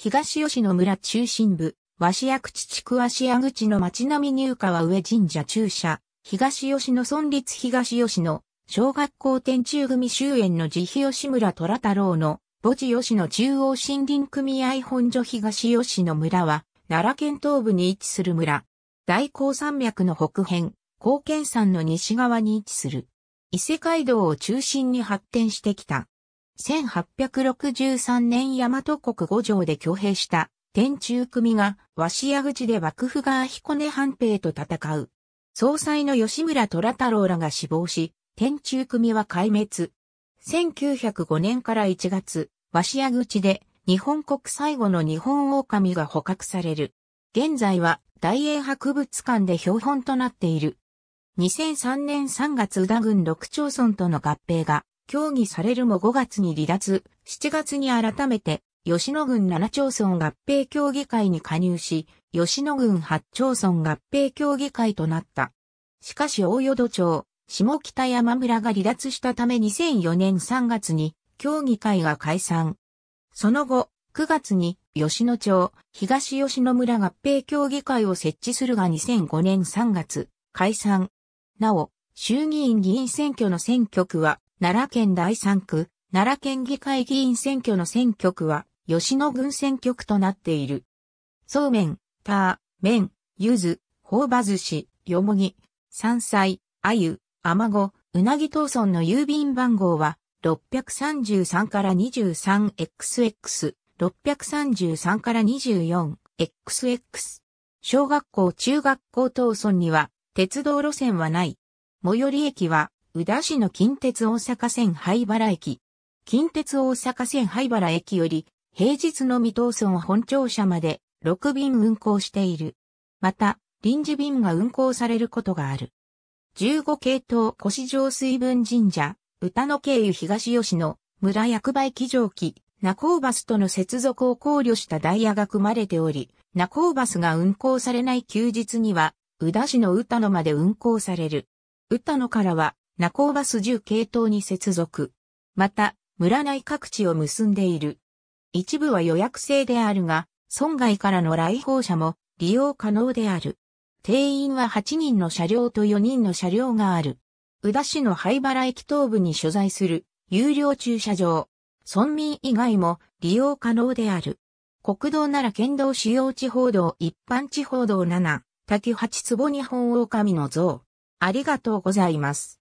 東吉野村中心部、和志屋口地区和志屋口の町並み入川上神社中社、東吉野村立東吉野、小学校天中組終焉の慈悲吉村虎太郎の墓地吉野中央森林組合本所東吉野村は、奈良県東部に位置する村。大高山脈の北辺、高県山の西側に位置する。伊勢街道を中心に発展してきた1863年大和国五条で挙兵した天中組が鷲屋口で幕府側彦根半兵と戦う。総裁の吉村虎太郎らが死亡し、天中組は壊滅。1905年から1月、鷲屋口で日本国最後の日本狼が捕獲される。現在は大英博物館で標本となっている。2003年3月宇田郡6町村との合併が協議されるも5月に離脱、7月に改めて、吉野郡7町村合併協議会に加入し、吉野郡8町村合併協議会となった。しかし大淀町、下北山村が離脱したため2004年3月に協議会が解散。その後、9月に吉野町、東吉野村合併協議会を設置するが2005年3月、解散。なお、衆議院議員選挙の選挙区は奈良県第3区、奈良県議会議員選挙の選挙区は、吉野郡選挙区となっている。そうめん、たー、麺、ゆず、ほうば寿司、よもぎ、山菜、あゆ、あまご、うなぎ東村の郵便番号は、633から 23XX、633から 24XX。小学校中学校東村には、鉄道路線はない。最寄り駅は、宇田市の近鉄大阪線灰原駅。近鉄大阪線灰原駅より、平日の未東村本庁舎まで6便運行している。また、臨時便が運行されることがある。15系統越上水分神社、歌の経由東吉野、村役場駅上記、ナコーバスとの接続を考慮したダイヤが組まれており、ナコーバスが運行されない休日には、宇田市の歌野まで運行される。歌野からは、ナコーバス10系統に接続。また、村内各地を結んでいる。一部は予約制であるが、村外からの来訪者も利用可能である。定員は8人の車両と4人の車両がある。宇田市の灰原駅東部に所在する有料駐車場。村民以外も利用可能である。国道なら県道主要地方道一般地方道7、滝八坪日本狼の像。ありがとうございます。